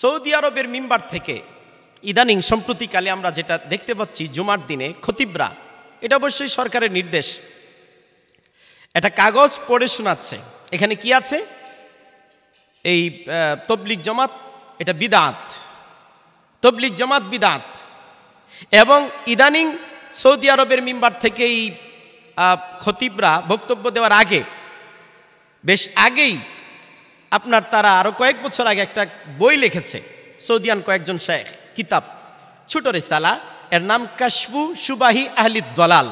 Saudi আরবের মিম্বার থেকে ইদানিং সম্প্রতিকালে আমরা যেটা দেখতে পাচ্ছি জুমার দিনে খতিবরা এটা অবশ্যই সরকারের নির্দেশ এটা কাগজ পড়ে শোনাচ্ছে এখানে কি আছে এই তবলিক জমাত এটা বিদাত তবলিক জমাত বিদাত এবং ইদানিং সৌদি আরবের মিম্বার থেকে এই খতিবরা বক্তব্য দেওয়ার আগে বেশ আগেই আপনার তারা আরও কয়েক বছর আগে একটা বই লিখেছে সৌদিয়ান কয়েকজন শেখ কিতাব ছোট রেসালা এর নাম কাশফু সুবাহি আহলিদ দলাল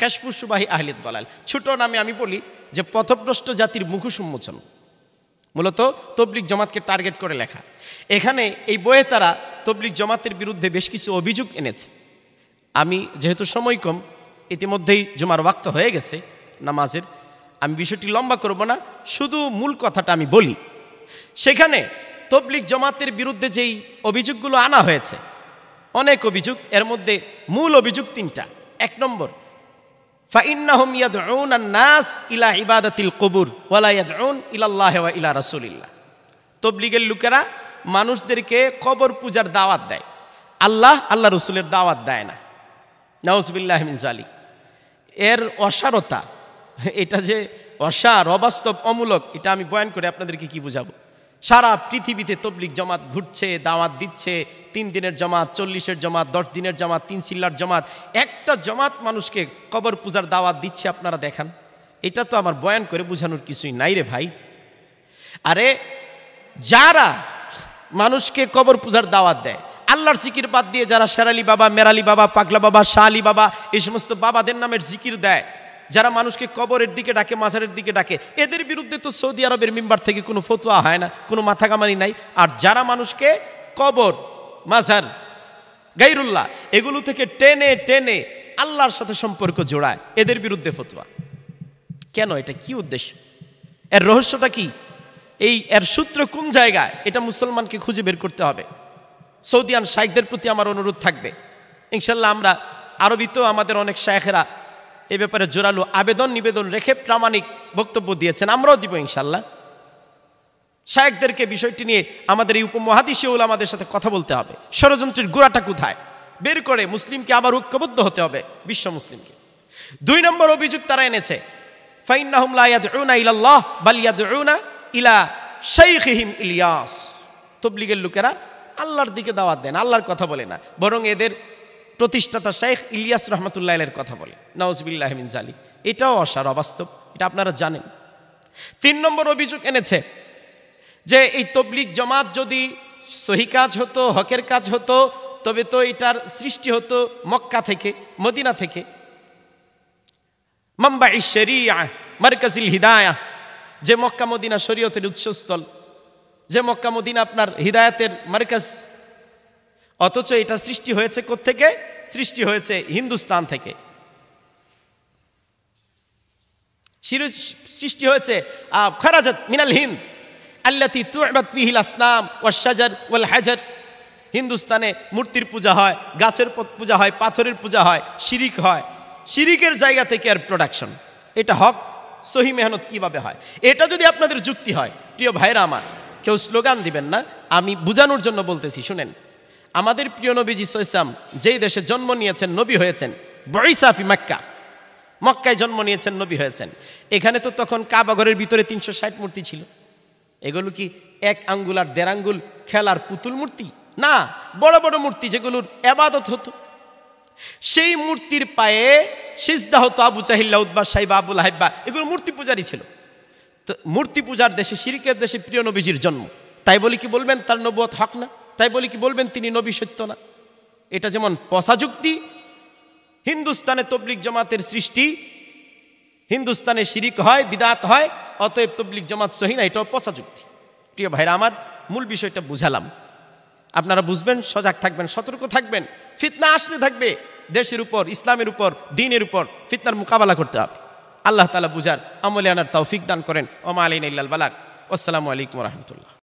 কাশফু সুবাহি আহলিদ দলাল ছোট নামে আমি বলি যে পথভ্রষ্ট জাতির মুখোশ উন্মোচন মূলত তবলিক জমাতকে টার্গেট করে লেখা এখানে এই বইয়ে তারা তবলিক জমাতের বিরুদ্ধে বেশ কিছু অভিযোগ এনেছে আমি যেহেতু সময় কম ইতিমধ্যেই জমার ওয়াক্ত হয়ে গেছে নামাজের আমি বিষয়টি লম্বা করব না শুধু মূল কথাটা আমি বলি সেখানে তবলিক জমাতের বিরুদ্ধে যেই অভিযোগগুলো আনা হয়েছে অনেক অভিযোগ এর মধ্যে মূল অভিযোগ তিনটা এক নম্বর নাস ইলা ইবাদাতিল কবুর ওয়ালা ইলাল্লাহ ইলা রাসূলিল্লাহ তবলিগের লোকেরা মানুষদেরকে কবর পূজার দাওয়াত দেয় আল্লাহ আল্লাহ রসুলের দাওয়াত দেয় না নওয়াজবিল্লাহ মিন এর অসারতা এটা যে অসার অবাস্তব অমূলক এটা আমি বয়ান করে আপনাদেরকে কি বুঝাবো সারা পৃথিবীতে তবলিক জমাত ঘুরছে দাওয়াত দিচ্ছে তিন দিনের জমাত চল্লিশের জমাত দশ দিনের জমাত তিন সিল্লার জমাত একটা জমাত মানুষকে কবর পূজার দাওয়াত দিচ্ছে আপনারা দেখান এটা তো আমার বয়ান করে বোঝানোর কিছুই নাই রে ভাই আরে যারা মানুষকে কবর পূজার দাওয়াত দেয় আল্লাহর জিকির বাদ দিয়ে যারা শেরালি বাবা মেরালি বাবা পাগলা বাবা শাহ বাবা এই সমস্ত বাবাদের নামের জিকির দেয় যারা মানুষকে কবরের দিকে ডাকে মাঝারের দিকে ডাকে এদের বিরুদ্ধে তো সৌদি আরবের মেম্বার থেকে কোনো ফতোয়া হয় না কোনো মাথা কামানি নাই আর যারা মানুষকে কবর মাঝার গাইরুল্লাহ এগুলো থেকে টেনে টেনে আল্লাহর সাথে সম্পর্ক জোড়ায় এদের বিরুদ্ধে ফতোয়া কেন এটা কি উদ্দেশ্য এর রহস্যটা কি এই এর সূত্র কোন জায়গায় এটা মুসলমানকে খুঁজে বের করতে হবে সৌদিয়ান শাইখদের প্রতি আমার অনুরোধ থাকবে ইনশাল্লাহ আমরা আরবিতেও আমাদের অনেক শায়েখেরা এ ব্যাপারে জোরালো আবেদন নিবেদন রেখে প্রামাণিক বক্তব্য দিয়েছেন আমরাও দিব ইনশাল্লাহ শায়েকদেরকে বিষয়টি নিয়ে আমাদের এই উপমহাদেশীয় আমাদের সাথে কথা বলতে হবে ষড়যন্ত্রের গোড়াটা কোথায় বের করে মুসলিমকে আবার ঐক্যবদ্ধ হতে হবে বিশ্ব মুসলিমকে দুই নম্বর অভিযোগ তারা এনেছে ইলাল্লাহ ইলা ইলিয়াস তবলিগের লোকেরা আল্লাহর দিকে দাওয়াত দেন আল্লাহর কথা বলে না বরং এদের প্রতিষ্ঠাতা শেখ ইলিয়াস রহমতুল্লাহের কথা বলে নওয়াজবিল্লাহমিন জালি এটাও অসার অবাস্তব এটা আপনারা জানেন তিন নম্বর অভিযোগ এনেছে যে এই তবলিক জমাত যদি সহি কাজ হতো হকের কাজ হতো তবে তো এটার সৃষ্টি হতো মক্কা থেকে মদিনা থেকে মাম্বা ইশরিয়া মার্কাজিল হিদায়া যে মক্কা মদিনা শরীয়তের উৎসস্থল যে মক্কা মদিনা আপনার হিদায়তের মার্কাজ অথচ এটা সৃষ্টি হয়েছে থেকে সৃষ্টি হয়েছে হিন্দুস্তান থেকে সৃষ্টি হয়েছে খরাজত মিনাল হিন্দ আল্লাতি ফিহিল ওয়াসাজার ওয়াল হাজার হিন্দুস্তানে মূর্তির পূজা হয় গাছের পূজা হয় পাথরের পূজা হয় শিরিক হয় শিরিকের জায়গা থেকে আর প্রোডাকশন এটা হক সহি মেহনত কিভাবে হয় এটা যদি আপনাদের যুক্তি হয় প্রিয় ভাইরা আমার কেউ স্লোগান দিবেন না আমি বোঝানোর জন্য বলতেছি শুনেন আমাদের প্রিয় নবী জিসাম যেই দেশে জন্ম নিয়েছেন নবী হয়েছেন বৈসাফি মাক্কা মক্কায় জন্ম নিয়েছেন নবী হয়েছেন এখানে তো তখন কাবাঘরের ভিতরে তিনশো ষাট মূর্তি ছিল এগুলো কি এক আঙ্গুল আর দেড় আঙ্গুল খেলার পুতুল মূর্তি না বড় বড় মূর্তি যেগুলোর এবাদত হতো সেই মূর্তির পায়ে সিজদা হতো আবু চাহিল্লা উদ্বাস সাহিব আবুল হাইব্বা এগুলো মূর্তি পূজারই ছিল তো মূর্তি পূজার দেশে শিরিকের দেশে প্রিয় নবীজির জন্ম তাই বলে কি বলবেন তার নবুয়ত হক না তাই বলি কি বলবেন তিনি নবী সত্য না এটা যেমন পশাযুক্তি হিন্দুস্তানে তবলিক জমাতের সৃষ্টি হিন্দুস্তানে শিরিক হয় বিদাত হয় অতএব তবলিক জমাত সহি না এটাও পশাযুক্তি প্রিয় ভাইরা আমার মূল বিষয়টা বুঝালাম আপনারা বুঝবেন সজাগ থাকবেন সতর্ক থাকবেন ফিতনা আসতে থাকবে দেশের উপর ইসলামের উপর দিনের উপর ফিতনার মোকাবেলা করতে হবে আল্লাহ তালা বুঝার আমলে আনার ফিক দান করেন ওমা আলিন ইল্লাল বালাক আসসালামু আলাইকুম রহমতুল্লাহ